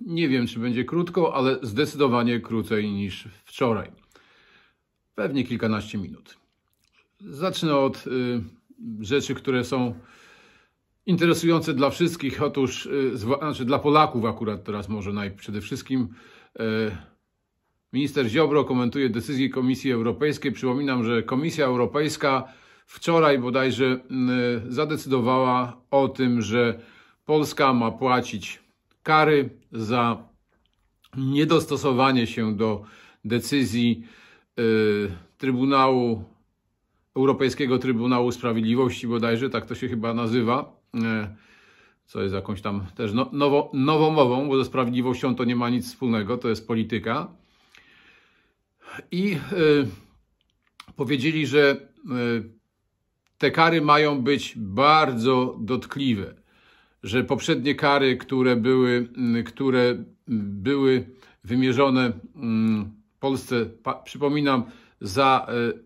Nie wiem, czy będzie krótko, ale zdecydowanie krócej niż wczoraj. Pewnie kilkanaście minut. Zacznę od y, rzeczy, które są interesujące dla wszystkich. Otóż, y, znaczy dla Polaków akurat teraz może przede wszystkim. Y, minister Ziobro komentuje decyzję Komisji Europejskiej. Przypominam, że Komisja Europejska wczoraj bodajże y, zadecydowała o tym, że Polska ma płacić kary za niedostosowanie się do decyzji y, Trybunału Europejskiego Trybunału Sprawiedliwości bodajże, tak to się chyba nazywa, y, co jest jakąś tam też no, nową, nową mową, bo ze sprawiedliwością to nie ma nic wspólnego, to jest polityka. I y, powiedzieli, że te kary mają być bardzo dotkliwe że poprzednie kary, które były, mm, które były wymierzone mm, Polsce, przypominam, za, e,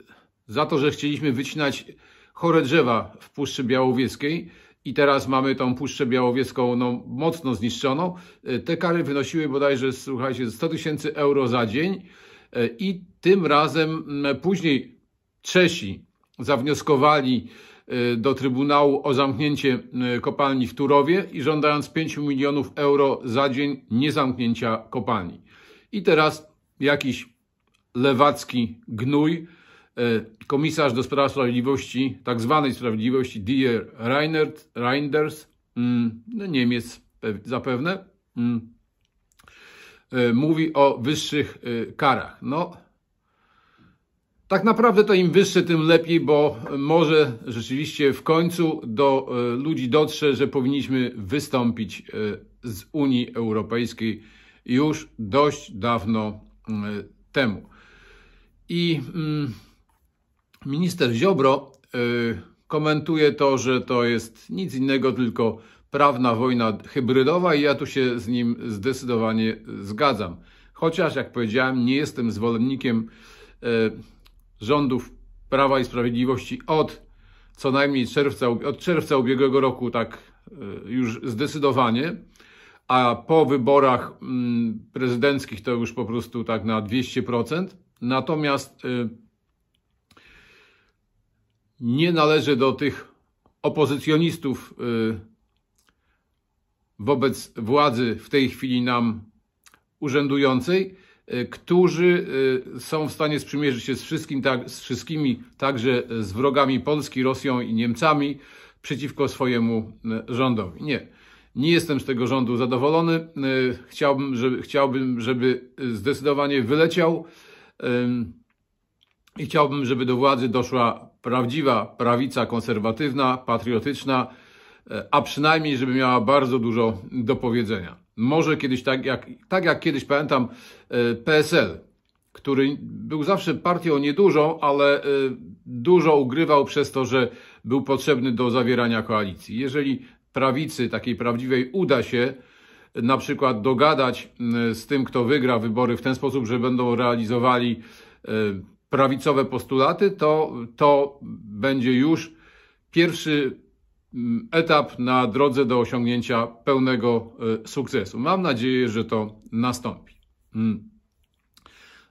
za to, że chcieliśmy wycinać chore drzewa w Puszczy Białowieskiej i teraz mamy tą Puszczę Białowieską no, mocno zniszczoną. E, te kary wynosiły bodajże, słuchajcie, 100 tysięcy euro za dzień e, i tym razem mm, później Czesi zawnioskowali Y, do Trybunału o zamknięcie y, kopalni w Turowie i żądając 5 milionów euro za dzień niezamknięcia kopalni. I teraz jakiś lewacki gnój, y, komisarz do spraw sprawiedliwości, tak zwanej sprawiedliwości, Dier Reinert, Reinders, mm, no, Niemiec zapewne, mm, mówi o wyższych karach. No, tak naprawdę to im wyższy, tym lepiej, bo może rzeczywiście w końcu do e, ludzi dotrze, że powinniśmy wystąpić e, z Unii Europejskiej już dość dawno e, temu. I mm, minister Ziobro komentuje to, że to jest nic innego, tylko prawna wojna hybrydowa, i ja tu się z nim zdecydowanie zgadzam. Chociaż, jak powiedziałem, nie jestem zwolennikiem rządów Prawa i Sprawiedliwości od co najmniej czerwca, od czerwca ubiegłego roku, tak e, już zdecydowanie, a po wyborach mm, prezydenckich to już po prostu tak na 200%. Natomiast e, nie należy do tych opozycjonistów e, wobec władzy w tej chwili nam urzędującej, Y, którzy y, są w stanie sprzymierzyć się z, wszystkim, tak, z wszystkimi, także z wrogami Polski, Rosją i Niemcami przeciwko swojemu y, rządowi. Nie. Nie jestem z tego rządu zadowolony. Chciałbym, żeby, chciałbym, żeby zdecydowanie wyleciał i chciałbym, żeby do władzy doszła prawdziwa prawica konserwatywna, patriotyczna, a przynajmniej, żeby miała bardzo dużo do powiedzenia. Może kiedyś tak jak, tak jak kiedyś pamiętam e, PSL, który był zawsze partią niedużą, ale e, dużo ugrywał przez to, że był potrzebny do zawierania koalicji. Jeżeli prawicy, takiej prawdziwej, uda się na przykład dogadać z tym, kto wygra wybory w ten sposób, że będą realizowali e, prawicowe postulaty, to to będzie już pierwszy Mm, etap na drodze do osiągnięcia pełnego e, sukcesu. Mam nadzieję, że to nastąpi. Mm.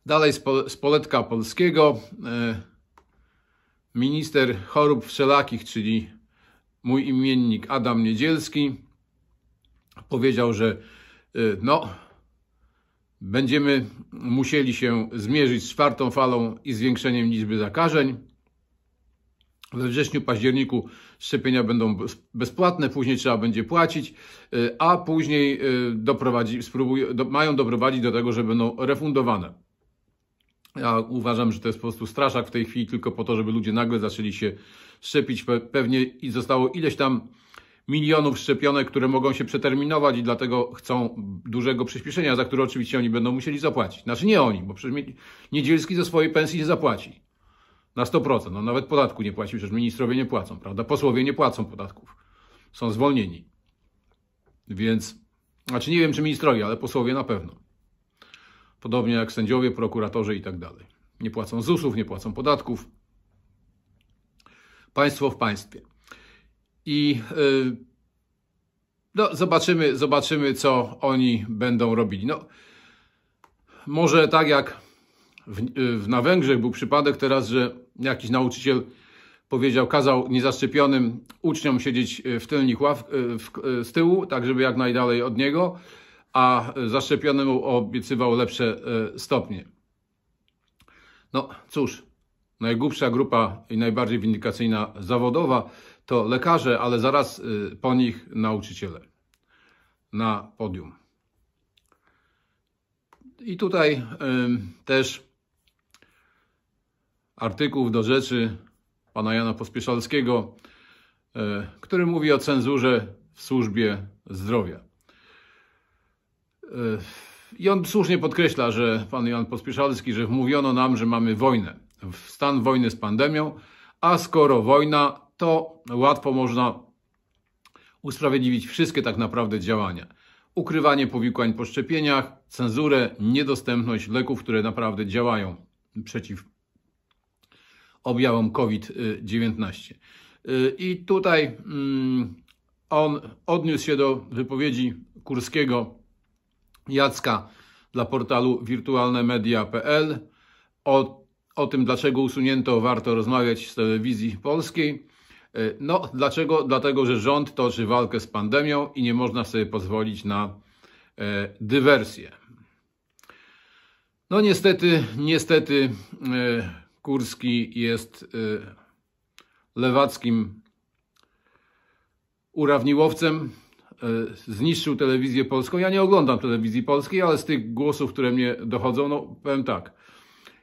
Dalej z poletka polskiego. E, minister chorób wszelakich, czyli mój imiennik Adam Niedzielski, powiedział, że e, no, będziemy musieli się zmierzyć z czwartą falą i zwiększeniem liczby zakażeń we wrześniu, październiku szczepienia będą bezpłatne, później trzeba będzie płacić, y, a później y, doprowadzi, spróbuj, do, mają doprowadzić do tego, że będą refundowane. Ja uważam, że to jest po prostu straszak w tej chwili tylko po to, żeby ludzie nagle zaczęli się szczepić. Pewnie i zostało ileś tam milionów szczepionek, które mogą się przeterminować i dlatego chcą dużego przyspieszenia, za które oczywiście oni będą musieli zapłacić. Znaczy nie oni, bo przecież Niedzielski ze swojej pensji nie zapłaci. Na 100%. No nawet podatku nie płaci, przecież ministrowie nie płacą, prawda? Posłowie nie płacą podatków. Są zwolnieni. Więc, znaczy nie wiem, czy ministrowie, ale posłowie na pewno. Podobnie jak sędziowie, prokuratorzy i tak dalej. Nie płacą ZUS-ów, nie płacą podatków. Państwo w państwie. I yy, no, zobaczymy, zobaczymy, co oni będą robili. No, może tak jak Y, w, na Węgrzech był przypadek teraz, że jakiś nauczyciel powiedział, kazał niezaszczepionym uczniom siedzieć y, w tylnych ław, y, w, z tyłu, tak żeby jak najdalej od niego, a zaszczepionemu obiecywał lepsze stopnie. No cóż, najgłupsza grupa i najbardziej windykacyjna zawodowa to lekarze, ale zaraz po nich nauczyciele na podium. I tutaj y, też artykuł do rzeczy pana Jana Pospieszalskiego, e, który mówi o cenzurze w służbie zdrowia. E, I on słusznie podkreśla, że pan Jan Pospieszalski, że mówiono nam, że mamy wojnę, stan wojny z pandemią, a skoro wojna, to łatwo można usprawiedliwić wszystkie tak naprawdę działania. Ukrywanie powikłań po szczepieniach, cenzurę, niedostępność leków, które naprawdę działają przeciw objawom COVID-19. Y, I tutaj mm, on odniósł się do wypowiedzi Kurskiego Jacka dla portalu wirtualnemedia.pl o, o tym, dlaczego usunięto warto rozmawiać z telewizji polskiej. Y, no, dlaczego? Dlatego, że rząd toczy walkę z pandemią i nie można sobie pozwolić na e, dywersję. No niestety, niestety e, Kurski jest y, lewackim urawniłowcem, y, zniszczył telewizję polską. Ja nie oglądam telewizji polskiej, ale z tych głosów, które mnie dochodzą, no powiem tak.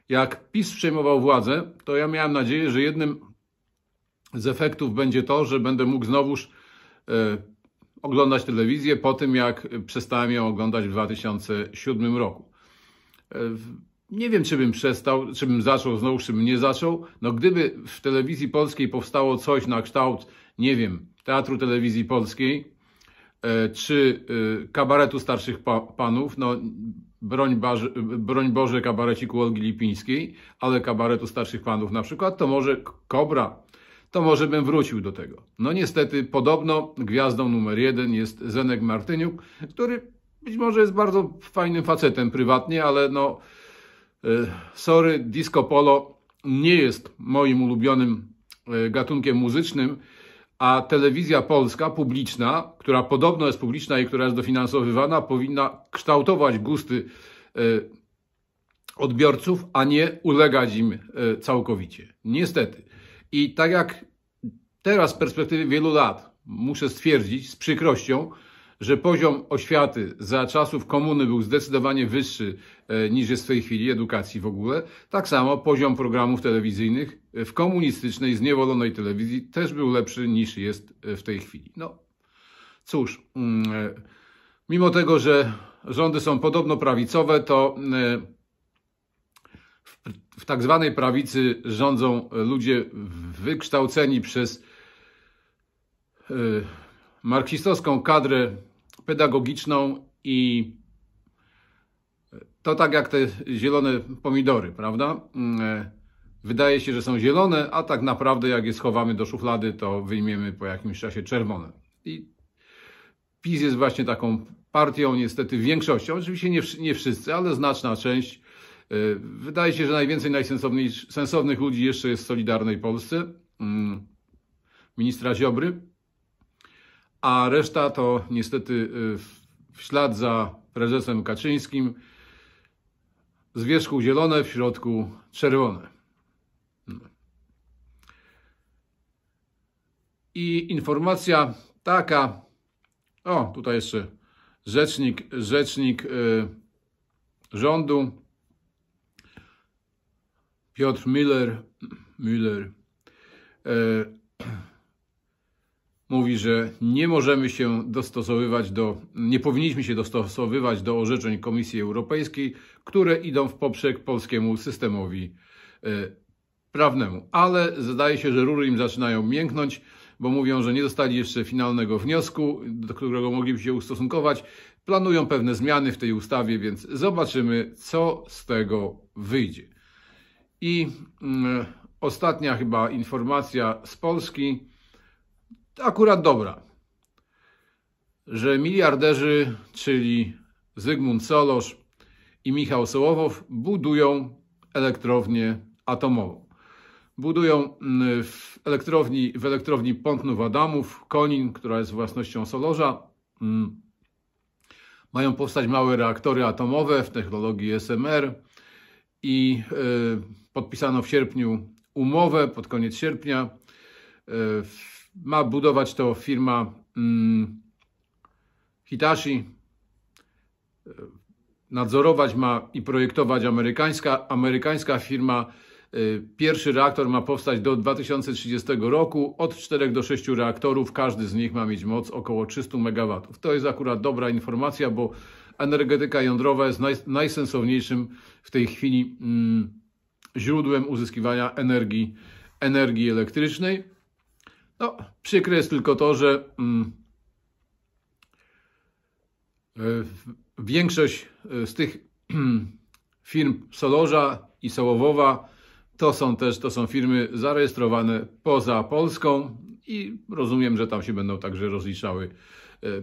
Jak PiS przejmował władzę, to ja miałem nadzieję, że jednym z efektów będzie to, że będę mógł znowuż y, oglądać telewizję po tym, jak przestałem ją oglądać w 2007 roku nie wiem, czy bym przestał, czy bym zaczął znowu, czy bym nie zaczął. No gdyby w telewizji polskiej powstało coś na kształt, nie wiem, Teatru Telewizji Polskiej, e, czy e, kabaretu starszych pa panów, no broń, Boże, broń Boże kabareciku Olgi Lipińskiej, ale kabaretu starszych panów na przykład, to może Kobra, to może bym wrócił do tego. No niestety, podobno gwiazdą numer jeden jest Zenek Martyniuk, który być może jest bardzo fajnym facetem prywatnie, ale no E, sorry, disco polo nie jest moim ulubionym e, gatunkiem muzycznym, a telewizja polska, publiczna, która podobno jest publiczna i która jest dofinansowywana, powinna kształtować gusty e, odbiorców, a nie ulegać im całkowicie. Niestety. I tak jak teraz z perspektywy wielu lat muszę stwierdzić z przykrością, że poziom oświaty za czasów komuny był zdecydowanie wyższy e, niż jest w tej chwili edukacji w ogóle. Tak samo poziom programów telewizyjnych e, w komunistycznej, zniewolonej telewizji też był lepszy niż jest e, w tej chwili. No cóż, mm, mimo tego, że rządy są podobno prawicowe, to w tak zwanej prawicy rządzą ludzie wykształceni przez marksistowską kadrę pedagogiczną i to tak jak te zielone pomidory, prawda? Mm, e, wydaje się, że są zielone, a tak naprawdę jak je schowamy do szuflady, to wyjmiemy po jakimś czasie czerwone. I PiS jest właśnie taką partią, niestety większością, oczywiście nie, nie wszyscy, ale znaczna część. E, wydaje się, że najwięcej najsensownych ludzi jeszcze jest w Solidarnej Polsce, mm, ministra Ziobry, a reszta to niestety y, w ślad za prezesem Kaczyńskim z wierzchu zielone, w środku czerwone. I informacja taka, o tutaj jeszcze rzecznik, rzecznik y, rządu Piotr Miller, Müller, e, mówi, że nie możemy się dostosowywać do, nie powinniśmy się dostosowywać do orzeczeń Komisji Europejskiej, które idą w poprzek polskiemu systemowi e, prawnemu. Ale zdaje się, że rury im zaczynają mięknąć, bo mówią, że nie dostali jeszcze finalnego wniosku, do którego mogliby się ustosunkować. Planują pewne zmiany w tej ustawie, więc zobaczymy, co z tego wyjdzie. I y, ostatnia chyba informacja z Polski akurat dobra, że miliarderzy, czyli Zygmunt Solosz i Michał Sołowow budują elektrownię atomową. Budują mm, w elektrowni, w elektrowni Pątnów Adamów, Konin, która jest własnością Solorza. Mm. Mają powstać małe reaktory atomowe w technologii SMR i e, podpisano w sierpniu umowę pod koniec sierpnia. E, w ma budować to firma hmm, Hitachi. E, nadzorować ma i projektować amerykańska, amerykańska firma. E, pierwszy reaktor ma powstać do 2030 roku, od 4 do 6 reaktorów, każdy z nich ma mieć moc około 300 MW. To jest akurat dobra informacja, bo energetyka jądrowa jest naj, najsensowniejszym w tej chwili mm, źródłem uzyskiwania energii, energii elektrycznej. No, przykre jest tylko to, że mm, e, większość e, z tych firm Solorza i Sołowowa to są też to są firmy zarejestrowane poza Polską i rozumiem, że tam się będą także rozliczały e,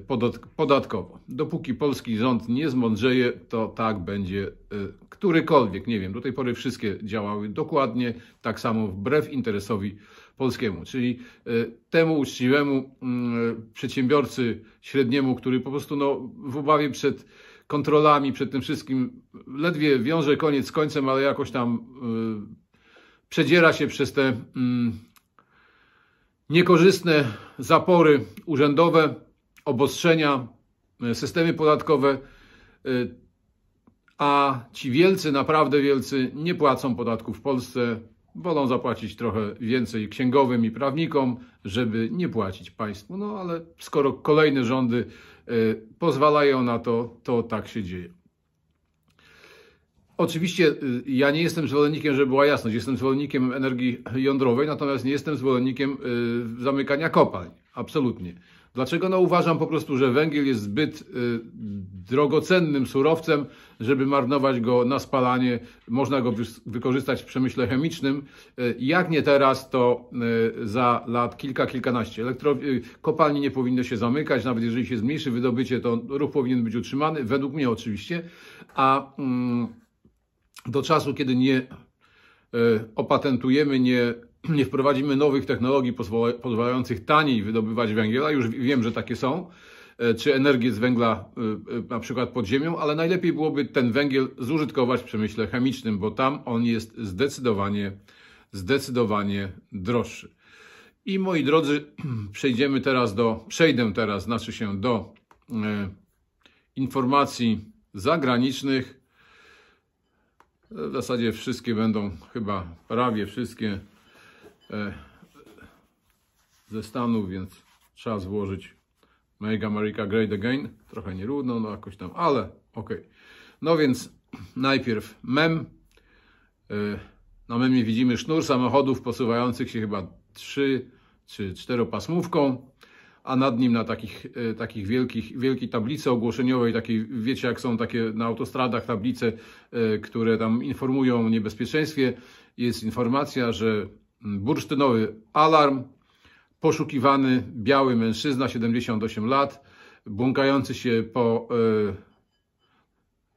podatkowo. Dopóki polski rząd nie zmądrzeje, to tak będzie którykolwiek, nie wiem, do tej pory wszystkie działały dokładnie tak samo wbrew interesowi polskiemu, czyli e, temu uczciwemu mm, przedsiębiorcy średniemu, który po prostu no, w obawie przed kontrolami, przed tym wszystkim ledwie wiąże koniec z końcem, ale jakoś tam e, przedziera się przez te mm, niekorzystne zapory urzędowe, obostrzenia, e, systemy podatkowe, a ci wielcy, naprawdę wielcy nie płacą podatków w Polsce, Wolą zapłacić trochę więcej księgowym i prawnikom, żeby nie płacić państwu. No ale skoro kolejne rządy e, pozwalają na to, to tak się dzieje. Oczywiście e, ja nie jestem zwolennikiem, żeby była jasność, jestem zwolennikiem energii jądrowej, natomiast nie jestem zwolennikiem e, zamykania kopalń. Absolutnie. Dlaczego? No uważam po prostu, że węgiel jest zbyt y, drogocennym surowcem, żeby marnować go na spalanie. Można go wy wykorzystać w przemyśle chemicznym. Y, jak nie teraz, to y, za lat kilka, kilkanaście. Elektro y, kopalni nie powinny się zamykać, nawet jeżeli się zmniejszy wydobycie, to ruch powinien być utrzymany, według mnie oczywiście. A mm, do czasu, kiedy nie y, opatentujemy, nie nie wprowadzimy nowych technologii pozwalających taniej wydobywać węgla, już wiem, że takie są, e, czy energię z węgla e, e, na przykład pod ziemią, ale najlepiej byłoby ten węgiel zużytkować w przemyśle chemicznym, bo tam on jest zdecydowanie, zdecydowanie droższy. I moi drodzy, przejdziemy teraz do, przejdę teraz, znaczy się do informacji zagranicznych. W zasadzie wszystkie będą, chyba prawie wszystkie E, ze Stanów, więc trzeba złożyć Make America Great Again. Trochę nierówno, no jakoś tam, ale ok. No więc najpierw mem. E, na memie widzimy sznur samochodów posuwających się chyba 3 czy 4 pasmówką, a nad nim na takich, e, takich wielkich, wielkiej tablicy ogłoszeniowej, takiej, wiecie jak są takie na autostradach tablice, które tam informują o niebezpieczeństwie, jest informacja, że bursztynowy alarm, poszukiwany biały mężczyzna, 78 lat, błąkający się po e,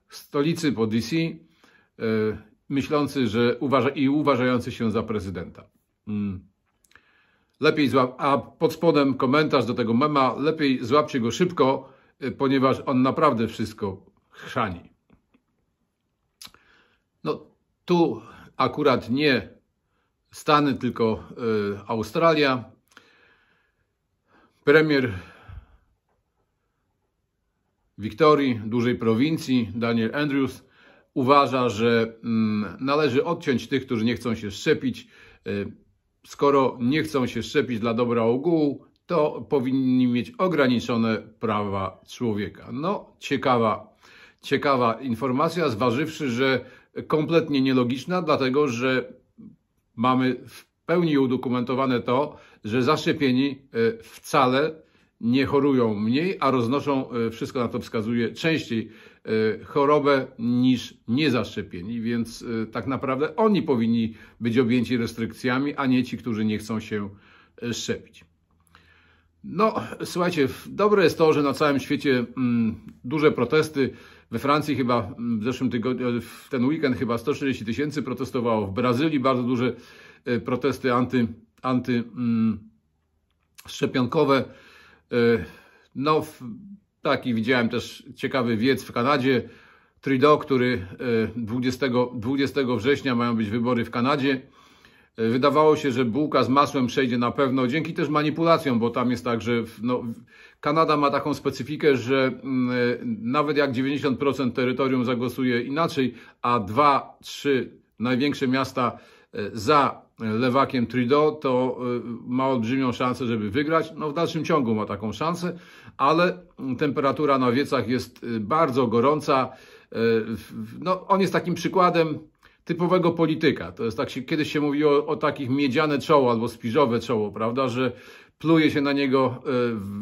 stolicy, po DC, e, myślący, że uważa i uważający się za prezydenta. Mm. Lepiej złap, a pod spodem komentarz do tego mema, lepiej złapcie go szybko, e, ponieważ on naprawdę wszystko chrzani. No tu akurat nie Stany, tylko y, Australia. Premier Wiktorii, dużej prowincji, Daniel Andrews, uważa, że mm, należy odciąć tych, którzy nie chcą się szczepić. Y, skoro nie chcą się szczepić dla dobra ogółu, to powinni mieć ograniczone prawa człowieka. No, ciekawa, ciekawa informacja, zważywszy, że kompletnie nielogiczna, dlatego że mamy w pełni udokumentowane to, że zaszczepieni e, wcale nie chorują mniej, a roznoszą, e, wszystko na to wskazuje, częściej e, chorobę niż niezaszczepieni, więc tak naprawdę oni powinni być objęci restrykcjami, a nie ci, którzy nie chcą się szczepić. No, słuchajcie, dobre jest to, że na całym świecie mm, duże protesty we Francji chyba mm, w zeszłym tygodniu, e, w ten weekend chyba 140 tysięcy protestowało. W Brazylii bardzo duże e, protesty anty, anty mm, szczepionkowe. E, no, taki widziałem też ciekawy wiec w Kanadzie. Trudeau, który 20, 20 września mają być wybory w Kanadzie. Wydawało się, że bułka z masłem przejdzie na pewno, dzięki też manipulacjom, bo tam jest tak, że no, Kanada ma taką specyfikę, że mm, e, nawet jak 90% terytorium zagłosuje inaczej, a dwa, trzy największe miasta e, za e, lewakiem Trudeau, to ma olbrzymią szansę, żeby wygrać. No w dalszym ciągu ma taką szansę, ale mm, temperatura na wiecach jest bardzo gorąca. No, on jest takim przykładem typowego polityka. To jest tak, się, kiedyś się mówiło o, takich miedziane czoło albo spiżowe czoło, prawda, że pluje się na niego, e,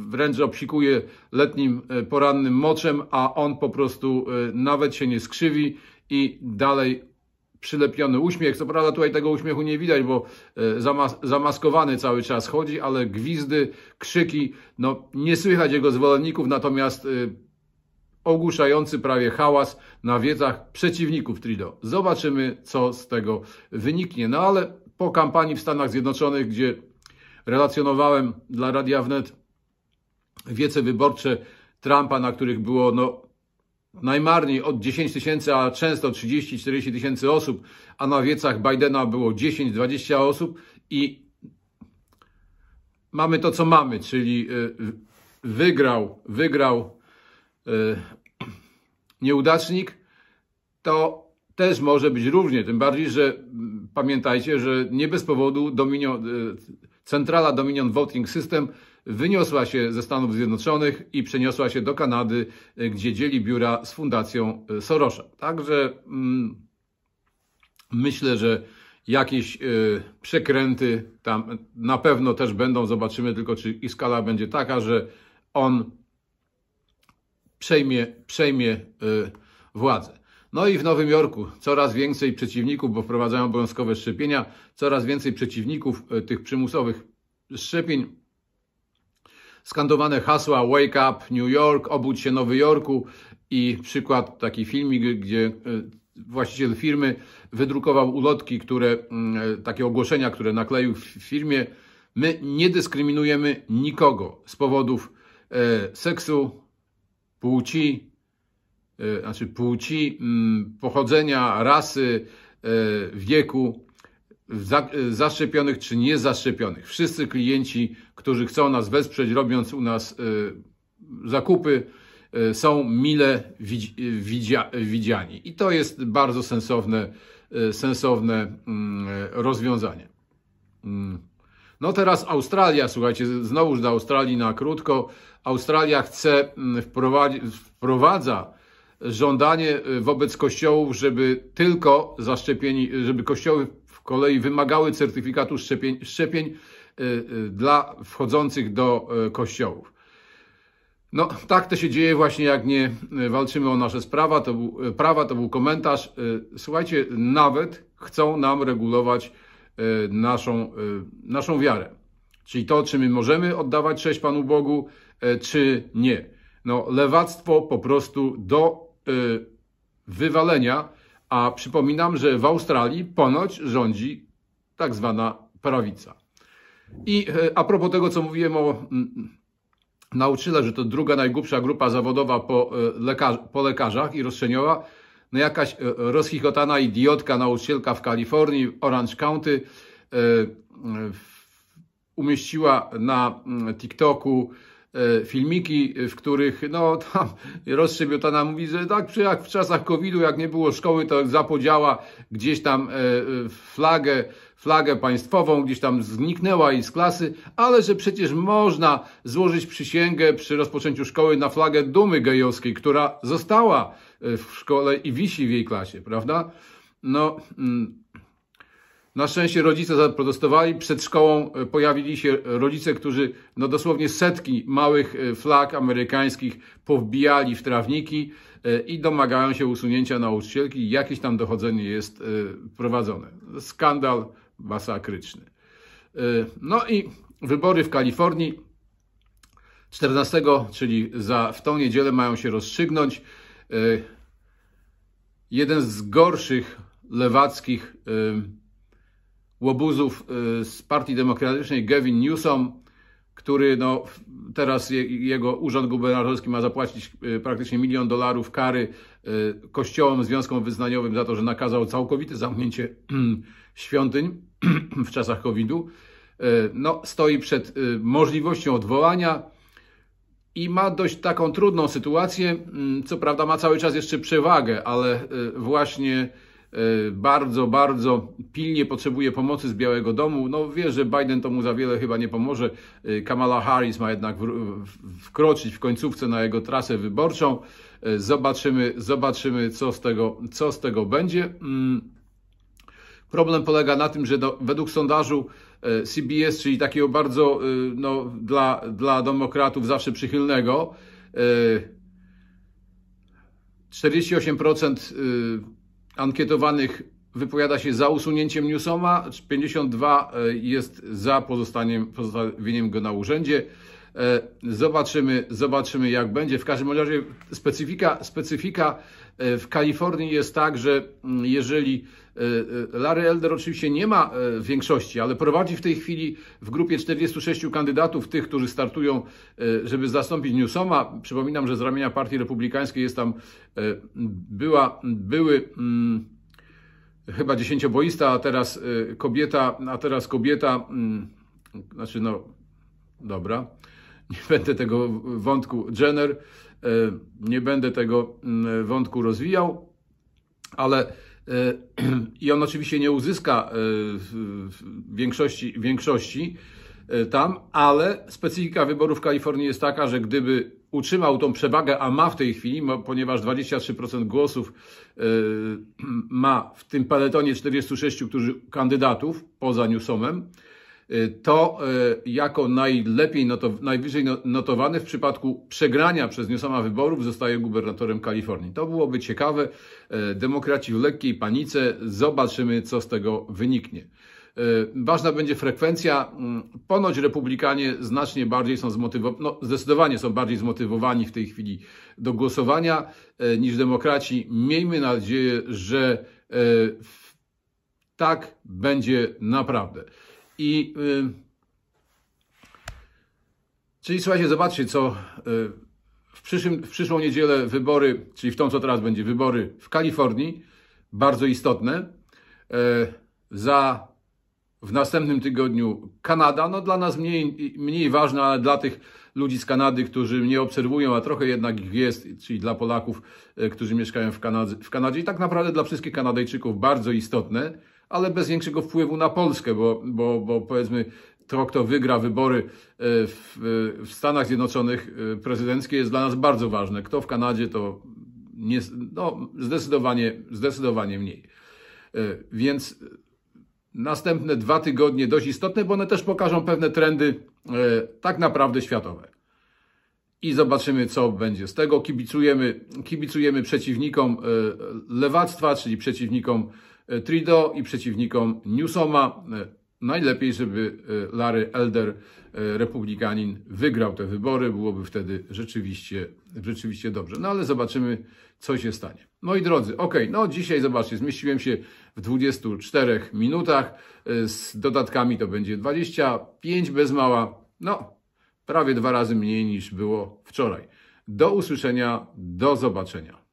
wręcz obsikuje letnim e, porannym moczem, a on po prostu e, nawet się nie skrzywi i dalej przylepiony uśmiech. Co prawda tutaj tego uśmiechu nie widać, bo zamas zamaskowany cały czas chodzi, ale gwizdy, krzyki, no nie słychać jego zwolenników, natomiast ogłuszający prawie hałas na wiecach przeciwników Trido. Zobaczymy, co z tego wyniknie. No ale po kampanii w Stanach Zjednoczonych, gdzie relacjonowałem dla Radia Wnet wiece wyborcze Trumpa, na których było no, najmarniej od 10 tysięcy, a często 30-40 tysięcy osób, a na wiecach Bidena było 10-20 osób i mamy to, co mamy, czyli y, wygrał, wygrał Y, nieudacznik, to też może być różnie, tym bardziej, że mm, pamiętajcie, że nie bez powodu Dominion, y, centrala Dominion Voting System wyniosła się ze Stanów Zjednoczonych i przeniosła się do Kanady, y, gdzie dzieli biura z Fundacją Sorosza. Także mm, myślę, że jakieś przekręty tam na pewno też będą. Zobaczymy tylko, czy ich skala będzie taka, że on przejmie, przejmie y, władzę. No i w Nowym Jorku coraz więcej przeciwników, bo wprowadzają obowiązkowe szczepienia, coraz więcej przeciwników y, tych przymusowych szczepień. Skandowane hasła Wake up New York, obudź się Nowy Jorku i przykład taki filmik, gdzie y, właściciel firmy wydrukował ulotki, które, takie ogłoszenia, które nakleił w firmie. My nie dyskryminujemy nikogo z powodów seksu, płci, e, znaczy płci, mm, pochodzenia, rasy, e, wieku, e, zaszczepionych czy niezaszczepionych. Wszyscy klienci, którzy chcą nas wesprzeć, robiąc u nas zakupy, są mile widziani. I to jest bardzo sensowne, sensowne mm, rozwiązanie. Mm. No teraz Australia, słuchajcie, znowu do Australii na krótko. Australia chce mm, wprowadza żądanie y, wobec kościołów, żeby tylko zaszczepieni, żeby kościoły w kolei wymagały certyfikatu szczepień, szczepień y, y, dla wchodzących do kościołów. No, tak to się dzieje właśnie, jak nie walczymy o nasze sprawa, to był, prawa. To był komentarz. Słuchajcie, nawet chcą nam regulować Y, naszą, y, naszą wiarę. Czyli to, czy my możemy oddawać cześć Panu Bogu, y, czy nie. No, lewactwo po prostu do wywalenia, a przypominam, że w Australii ponoć rządzi tak zwana prawica. I a propos tego, co mówiłem o mm, nauczyciele, że to druga najgłupsza grupa zawodowa po, po lekarzach i roszczeniowa, no jakaś e, e, rozchichotana idiotka, nauczycielka w Kalifornii, Orange County, e, umieściła na mm, TikToku filmiki, w których no tam roztrzebiotana mówi, że tak jak w czasach COVID-u, jak nie było szkoły, to zapodziała gdzieś tam flagę flagę państwową, gdzieś tam zniknęła jej z klasy, ale że przecież można złożyć przysięgę przy rozpoczęciu szkoły na flagę dumy gejowskiej, która została e, w szkole i wisi w jej klasie, prawda? No... Mm, na szczęście rodzice zaprotestowali. Przed szkołą e, pojawili się rodzice, którzy no dosłownie setki małych e, flag amerykańskich powbijali w trawniki i domagają się usunięcia nauczycielki. Jakieś tam dochodzenie jest prowadzone. Skandal masakryczny. Y, no i wybory w Kalifornii 14, czyli za, w tą niedzielę mają się rozstrzygnąć. Y, jeden z gorszych lewackich y, łobuzów z Partii Demokratycznej, Gavin Newsom, który no, teraz jego urząd gubernatorski ma zapłacić praktycznie milion dolarów kary kościołom, związkom wyznaniowym za to, że nakazał całkowite zamknięcie świątyń w czasach COVID-u, e, no, stoi przed e, możliwością odwołania i ma dość taką trudną sytuację. Mm, co prawda ma cały czas jeszcze przewagę, ale e, właśnie bardzo, bardzo pilnie potrzebuje pomocy z Białego Domu. No wie, że Biden to mu za wiele chyba nie pomoże. Kamala Harris ma jednak wkroczyć w końcówce na jego trasę wyborczą. Zobaczymy, zobaczymy co, z tego, co z tego będzie. Mm, Problem polega na tym, że do, według sondażu e, CBS, czyli takiego bardzo e, no, dla, dla demokratów zawsze przychylnego, 48% e, ankietowanych wypowiada się za usunięciem Newsoma, 52% jest za pozostawieniem go na urzędzie. E, zobaczymy, zobaczymy jak będzie. W każdym razie specyfika, specyfika e, w Kalifornii jest tak, że mm, jeżeli e, Larry Elder oczywiście nie ma większości, ale prowadzi w tej chwili w grupie 46 kandydatów, tych, którzy startują, żeby zastąpić Newsoma. Przypominam, że z ramienia Partii Republikańskiej jest tam była, były mm, chyba dziesięcioboista, a teraz kobieta, a teraz kobieta, mm, znaczy no, dobra, nie będę tego wątku Jenner, e, nie będę tego mm, wątku rozwijał, ale e, i on oczywiście nie uzyska e, większości, większości tam, ale specyfika wyborów w Kalifornii jest taka, że gdyby utrzymał tą przewagę, a ma w tej chwili, ponieważ 23% głosów ma w tym peletonie 46 którzy, kandydatów poza Newsomem, Y, to y, jako najlepiej, notow najwyżej no, notowany w przypadku przegrania przez Newsoma wyborów zostaje gubernatorem Kalifornii. To byłoby ciekawe. Y, demokraci w lekkiej panice. Zobaczymy, co z tego wyniknie. Ważna będzie frekwencja. Mm, ponoć republikanie znacznie bardziej są zmotywowani, no zdecydowanie są bardziej zmotywowani w tej chwili do głosowania niż demokraci. Miejmy nadzieję, że tak będzie naprawdę. I yy, czyli słuchajcie, zobaczcie, co yy, w, przyszłym, w przyszłą niedzielę wybory, czyli w tą, co teraz będzie, wybory w Kalifornii, bardzo istotne. Yy, za w następnym tygodniu Kanada, no dla nas mniej, mniej ważna, ale dla tych ludzi z Kanady, którzy mnie obserwują, a trochę jednak ich jest, czyli dla Polaków, e, którzy mieszkają w Kanadzie, w Kanadzie i tak naprawdę dla wszystkich Kanadyjczyków bardzo istotne ale bez większego wpływu na Polskę, bo, bo, bo powiedzmy to, kto wygra wybory e, w, w, Stanach Zjednoczonych e, prezydenckie jest dla nas bardzo ważne. Kto w Kanadzie, to nie, no, zdecydowanie, zdecydowanie mniej. E, więc następne dwa tygodnie dość istotne, bo one też pokażą pewne trendy tak naprawdę światowe. I zobaczymy, co będzie z tego. Kibicujemy, kibicujemy przeciwnikom lewactwa, czyli przeciwnikom E, Trido i przeciwnikom Newsoma. E, Najlepiej, żeby e, Larry Elder, republikanin, wygrał te wybory. Byłoby wtedy rzeczywiście, rzeczywiście dobrze. No ale zobaczymy, co się stanie. Moi drodzy, ok, no dzisiaj zobaczcie, zmieściłem się w 24 minutach. Z dodatkami to będzie 25 bez mała. No, prawie dwa razy mniej niż było wczoraj. Do usłyszenia, do zobaczenia.